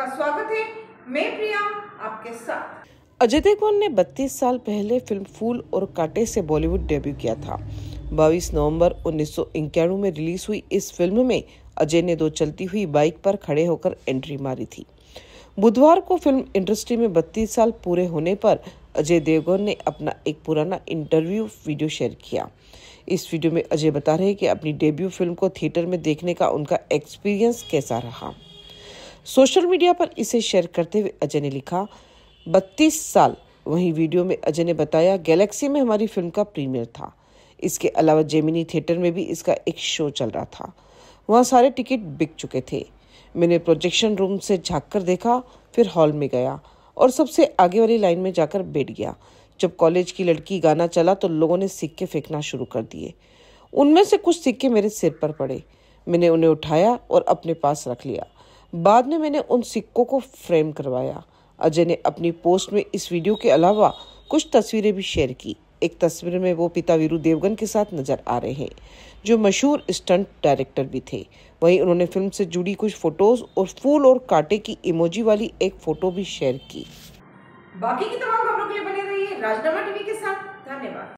आपका स्वागत है मैं प्रिया आपके साथ अजय देवगन ने 32 साल पहले फिल्म फूल और कांटे से बॉलीवुड डेब्यू किया था 22 नवंबर उन्नीस में रिलीज हुई इस फिल्म में अजय ने दो चलती हुई बाइक पर खड़े होकर एंट्री मारी थी बुधवार को फिल्म इंडस्ट्री में 32 साल पूरे होने पर अजय देवगन ने अपना एक पुराना इंटरव्यू वीडियो शेयर किया इस वीडियो में अजय बता रहे कि अपनी डेब्यू फिल्म को थिएटर में देखने का उनका एक्सपीरियंस कैसा रहा सोशल मीडिया पर इसे शेयर करते हुए अजय ने लिखा बत्तीस साल वहीं वीडियो में अजय ने बताया गैलेक्सी में हमारी फिल्म का प्रीमियर था इसके अलावा जेमिनी थिएटर में भी इसका एक शो चल रहा था वहाँ सारे टिकट बिक चुके थे मैंने प्रोजेक्शन रूम से झाँक कर देखा फिर हॉल में गया और सबसे आगे वाली लाइन में जाकर बैठ गया जब कॉलेज की लड़की गाना चला तो लोगों ने सिक्के फेंकना शुरू कर दिए उनमें से कुछ सिक्के मेरे सिर पर पड़े मैंने उन्हें उठाया और अपने पास रख लिया बाद में मैंने उन सिक्कों को फ्रेम करवाया अजय ने अपनी पोस्ट में इस वीडियो के अलावा कुछ तस्वीरें भी शेयर की एक तस्वीर में वो पिता वीरू देवगन के साथ नजर आ रहे हैं जो मशहूर स्टंट डायरेक्टर भी थे वहीं उन्होंने फिल्म से जुड़ी कुछ फोटोज और फूल और कांटे की इमोजी वाली एक फोटो भी शेयर की बाकी की तमाम खबरों के लिए बने रहिए राजनामा टीवी के साथ धन्यवाद